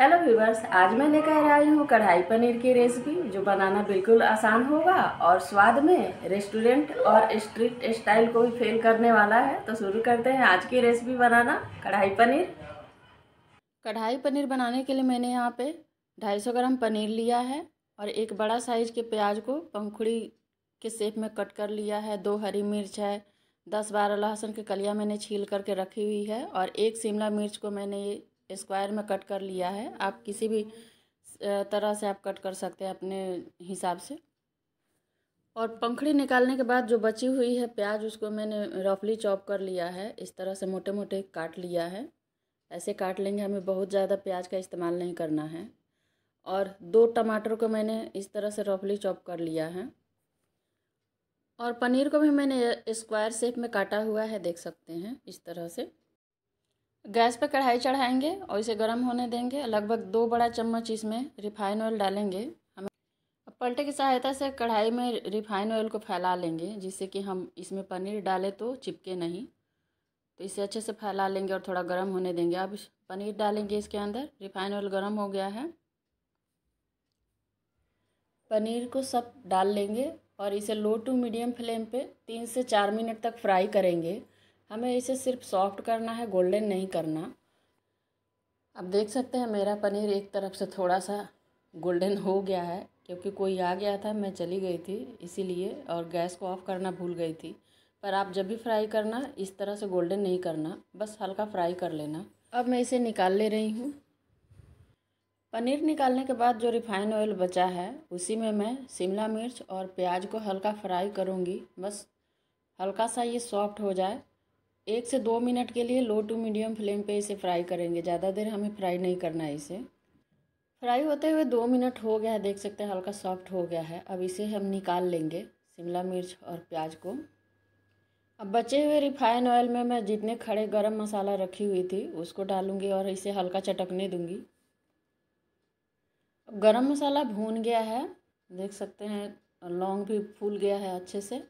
hello viewers आज मैं लेकर आई हूँ कढ़ाई पनीर की रेसिपी जो बनाना बिल्कुल आसान होगा और स्वाद में रेस्टोरेंट और स्ट्रीट स्टाइल को भी फेल करने वाला है तो शुरू करते हैं आज की रेसिपी बनाना कढ़ाई पनीर कढ़ाई पनीर बनाने के लिए मैंने यहाँ पे 250 ग्राम पनीर लिया है और एक बड़ा साइज के प्याज को पंखुड़ी के सेप में कट कर लिया है दो हरी मिर्च है दस बारह लहसुन की कलिया मैंने छील करके रखी हुई है और एक शिमला मिर्च को मैंने ये स्क्वायर में कट कर लिया है आप किसी भी तरह से आप कट कर सकते हैं अपने हिसाब से और पंखड़ी निकालने के बाद जो बची हुई है प्याज उसको मैंने रफली चॉप कर लिया है इस तरह से मोटे मोटे काट लिया है ऐसे काट लेंगे हमें बहुत ज़्यादा प्याज का इस्तेमाल नहीं करना है और दो टमाटर को मैंने इस तरह से रफली चॉप कर लिया है और पनीर को भी मैंने स्क्वायर शेप में काटा हुआ है देख सकते हैं इस तरह से गैस पर कढ़ाई चढ़ाएंगे और इसे गर्म होने देंगे लगभग दो बड़ा चम्मच इसमें रिफाइन ऑयल डालेंगे हमें पलटे की सहायता से कढ़ाई में रिफाइन ऑयल को फैला लेंगे जिससे कि हम इसमें पनीर डालें तो चिपके नहीं तो इसे अच्छे से फैला लेंगे और थोड़ा गर्म होने देंगे अब पनीर डालेंगे इसके अंदर रिफाइन ऑयल गर्म हो गया है पनीर को सब डाल लेंगे और इसे लो टू मीडियम फ्लेम पे तीन से चार मिनट तक फ्राई करेंगे हमें इसे सिर्फ सॉफ्ट करना है गोल्डन नहीं करना आप देख सकते हैं मेरा पनीर एक तरफ से थोड़ा सा गोल्डन हो गया है क्योंकि कोई आ गया था मैं चली गई थी इसीलिए और गैस को ऑफ़ करना भूल गई थी पर आप जब भी फ्राई करना इस तरह से गोल्डन नहीं करना बस हल्का फ्राई कर लेना अब मैं इसे निकाल ले रही हूँ पनीर निकालने के बाद जो रिफाइन ऑयल बचा है उसी में मैं शिमला मिर्च और प्याज को हल्का फ्राई करूँगी बस हल्का सा ये सॉफ्ट हो जाए एक से दो मिनट के लिए लो टू मीडियम फ्लेम पे इसे फ्राई करेंगे ज़्यादा देर हमें फ्राई नहीं करना है इसे फ्राई होते हुए दो मिनट हो गया है देख सकते हैं हल्का सॉफ्ट हो गया है अब इसे हम निकाल लेंगे शिमला मिर्च और प्याज को अब बचे हुए रिफाइन ऑयल में मैं जितने खड़े गरम मसाला रखी हुई थी उसको डालूंगी और इसे हल्का चटकने दूंगी अब गरम मसाला भून गया है देख सकते हैं लौंग भी फूल गया है अच्छे से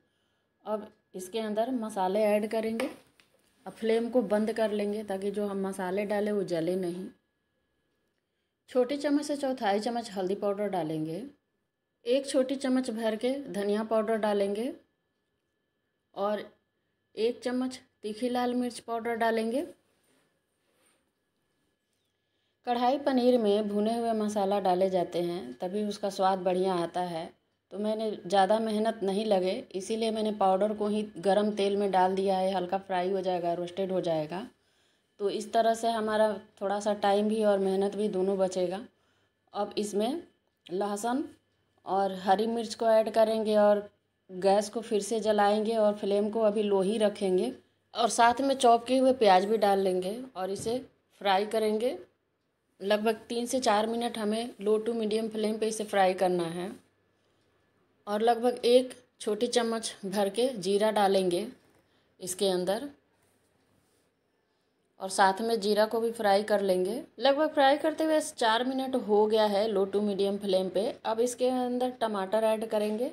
अब इसके अंदर मसाले ऐड करेंगे अब फ्लेम को बंद कर लेंगे ताकि जो हम मसाले डाले वो जले नहीं छोटी चम्मच से चौथाई चम्मच हल्दी पाउडर डालेंगे एक छोटी चम्मच भर के धनिया पाउडर डालेंगे और एक चम्मच तीखी लाल मिर्च पाउडर डालेंगे कढ़ाई पनीर में भुने हुए मसाला डाले जाते हैं तभी उसका स्वाद बढ़िया आता है तो मैंने ज़्यादा मेहनत नहीं लगे इसीलिए मैंने पाउडर को ही गरम तेल में डाल दिया है हल्का फ्राई हो जाएगा रोस्टेड हो जाएगा तो इस तरह से हमारा थोड़ा सा टाइम भी और मेहनत भी दोनों बचेगा अब इसमें लहसुन और हरी मिर्च को ऐड करेंगे और गैस को फिर से जलाएंगे और फ्लेम को अभी लो ही रखेंगे और साथ में चॉप के हुए प्याज भी डाल लेंगे और इसे फ्राई करेंगे लगभग तीन से चार मिनट हमें लो टू मीडियम फ्लेम पे इसे फ्राई करना है और लगभग एक छोटी चम्मच भर के जीरा डालेंगे इसके अंदर और साथ में जीरा को भी फ्राई कर लेंगे लगभग फ्राई करते हुए चार मिनट हो गया है लो टू मीडियम फ्लेम पे अब इसके अंदर टमाटर ऐड करेंगे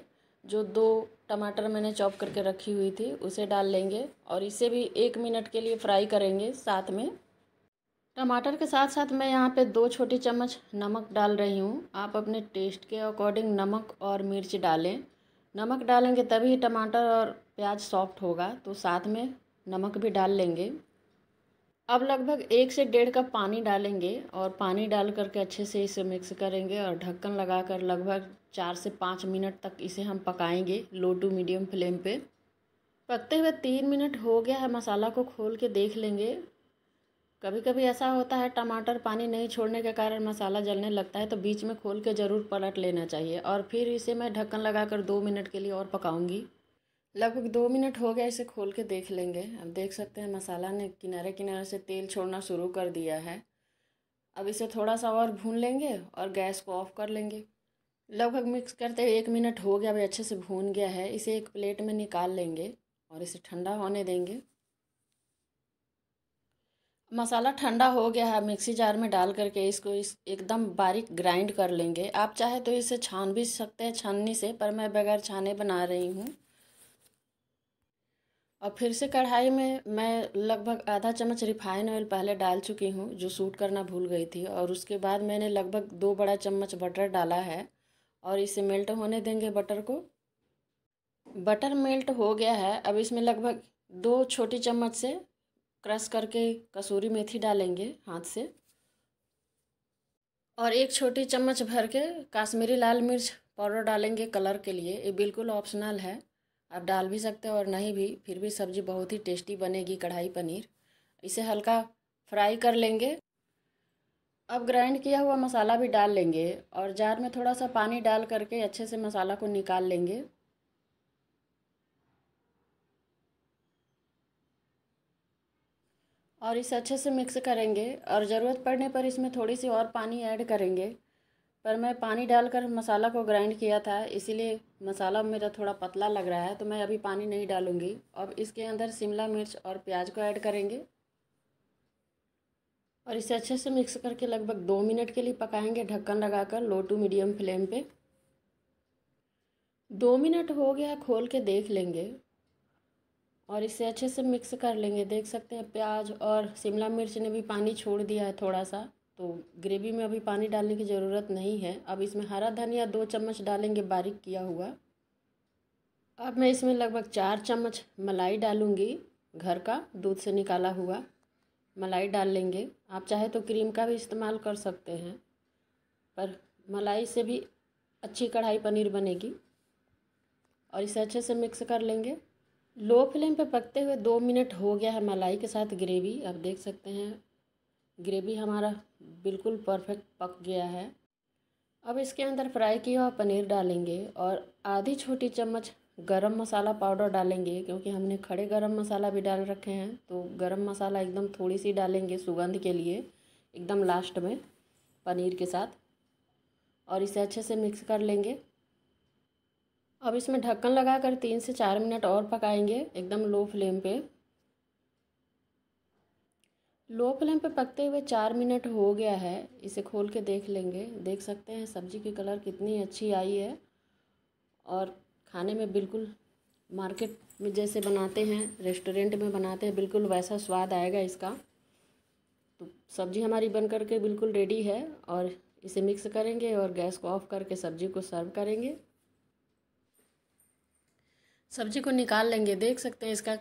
जो दो टमाटर मैंने चॉप करके रखी हुई थी उसे डाल लेंगे और इसे भी एक मिनट के लिए फ्राई करेंगे साथ में टमाटर के साथ साथ मैं यहाँ पे दो छोटी चम्मच नमक डाल रही हूँ आप अपने टेस्ट के अकॉर्डिंग नमक और मिर्च डालें नमक डालेंगे तभी टमाटर और प्याज सॉफ्ट होगा तो साथ में नमक भी डाल लेंगे अब लगभग एक से डेढ़ कप पानी डालेंगे और पानी डाल करके अच्छे से इसे मिक्स करेंगे और ढक्कन लगाकर लगभग चार से पाँच मिनट तक इसे हम पकाएंगे लो टू मीडियम फ्लेम पे पकते हुए तीन मिनट हो गया है मसाला को खोल के देख लेंगे कभी कभी ऐसा होता है टमाटर पानी नहीं छोड़ने के कारण मसाला जलने लगता है तो बीच में खोल के ज़रूर पलट लेना चाहिए और फिर इसे मैं ढक्कन लगाकर दो मिनट के लिए और पकाऊंगी लगभग दो मिनट हो गया इसे खोल के देख लेंगे अब देख सकते हैं मसाला ने किनारे किनारे से तेल छोड़ना शुरू कर दिया है अब इसे थोड़ा सा और भून लेंगे और गैस को ऑफ कर लेंगे लगभग मिक्स करते हुए एक मिनट हो गया अभी अच्छे से भून गया है इसे एक प्लेट में निकाल लेंगे और इसे ठंडा होने देंगे मसाला ठंडा हो गया है मिक्सी जार में डाल करके इसको इस एकदम बारीक ग्राइंड कर लेंगे आप चाहे तो इसे छान भी सकते हैं छाननी से पर मैं बगैर छाने बना रही हूँ और फिर से कढ़ाई में मैं लगभग आधा चम्मच रिफाइन ऑयल पहले डाल चुकी हूँ जो सूट करना भूल गई थी और उसके बाद मैंने लगभग दो बड़ा चम्मच बटर डाला है और इसे मेल्ट होने देंगे बटर को बटर मेल्ट हो गया है अब इसमें लगभग दो छोटी चम्मच से क्रश करके कसूरी मेथी डालेंगे हाथ से और एक छोटी चम्मच भर के काश्मीरी लाल मिर्च पाउडर डालेंगे कलर के लिए ये बिल्कुल ऑप्शनल है आप डाल भी सकते हो और नहीं भी फिर भी सब्ज़ी बहुत ही टेस्टी बनेगी कढ़ाई पनीर इसे हल्का फ्राई कर लेंगे अब ग्राइंड किया हुआ मसाला भी डाल लेंगे और जार में थोड़ा सा पानी डाल करके अच्छे से मसाला को निकाल लेंगे और इसे अच्छे से मिक्स करेंगे और ज़रूरत पड़ने पर इसमें थोड़ी सी और पानी ऐड करेंगे पर मैं पानी डालकर मसाला को ग्राइंड किया था इसीलिए मसाला मेरा थोड़ा पतला लग रहा है तो मैं अभी पानी नहीं डालूँगी अब इसके अंदर शिमला मिर्च और प्याज को ऐड करेंगे और इसे अच्छे से मिक्स करके लगभग दो मिनट के लिए पकाएंगे ढक्कन लगाकर लो टू मीडियम फ्लेम पे दो मिनट हो गया खोल के देख लेंगे और इसे अच्छे से मिक्स कर लेंगे देख सकते हैं प्याज और शिमला मिर्च ने भी पानी छोड़ दिया है थोड़ा सा तो ग्रेवी में अभी पानी डालने की ज़रूरत नहीं है अब इसमें हरा धनिया दो चम्मच डालेंगे बारीक किया हुआ अब मैं इसमें लगभग चार चम्मच मलाई डालूँगी घर का दूध से निकाला हुआ मलाई डाल लेंगे आप चाहे तो क्रीम का भी इस्तेमाल कर सकते हैं पर मलाई से भी अच्छी कढ़ाई पनीर बनेगी और इसे अच्छे से मिक्स कर लेंगे लो फ्लेम पे पकते हुए दो मिनट हो गया है मलाई के साथ ग्रेवी आप देख सकते हैं ग्रेवी हमारा बिल्कुल परफेक्ट पक गया है अब इसके अंदर फ्राई किया हुआ पनीर डालेंगे और आधी छोटी चम्मच गरम मसाला पाउडर डालेंगे क्योंकि हमने खड़े गरम मसाला भी डाल रखे हैं तो गरम मसाला एकदम थोड़ी सी डालेंगे सुगंध के लिए एकदम लास्ट में पनीर के साथ और इसे अच्छे से मिक्स कर लेंगे अब इसमें ढक्कन लगाकर तीन से चार मिनट और पकाएंगे एकदम लो फ्लेम पे लो फ्लेम पे पकते हुए चार मिनट हो गया है इसे खोल के देख लेंगे देख सकते हैं सब्जी की कलर कितनी अच्छी आई है और खाने में बिल्कुल मार्केट में जैसे बनाते हैं रेस्टोरेंट में बनाते हैं बिल्कुल वैसा स्वाद आएगा इसका तो सब्ज़ी हमारी बन करके बिल्कुल रेडी है और इसे मिक्स करेंगे और गैस को ऑफ करके सब्ज़ी को सर्व करेंगे सब्जी को निकाल लेंगे देख सकते हैं इसका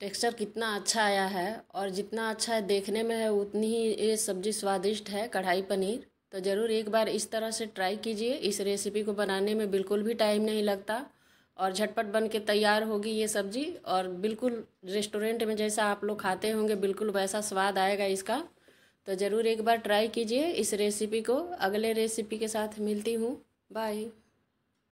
टेक्सचर कितना अच्छा आया है और जितना अच्छा है देखने में है उतनी ही ये सब्ज़ी स्वादिष्ट है कढ़ाई पनीर तो ज़रूर एक बार इस तरह से ट्राई कीजिए इस रेसिपी को बनाने में बिल्कुल भी टाइम नहीं लगता और झटपट बन के तैयार होगी ये सब्ज़ी और बिल्कुल रेस्टोरेंट में जैसा आप लोग खाते होंगे बिल्कुल वैसा स्वाद आएगा इसका तो ज़रूर एक बार ट्राई कीजिए इस रेसिपी को अगले रेसिपी के साथ मिलती हूँ बाय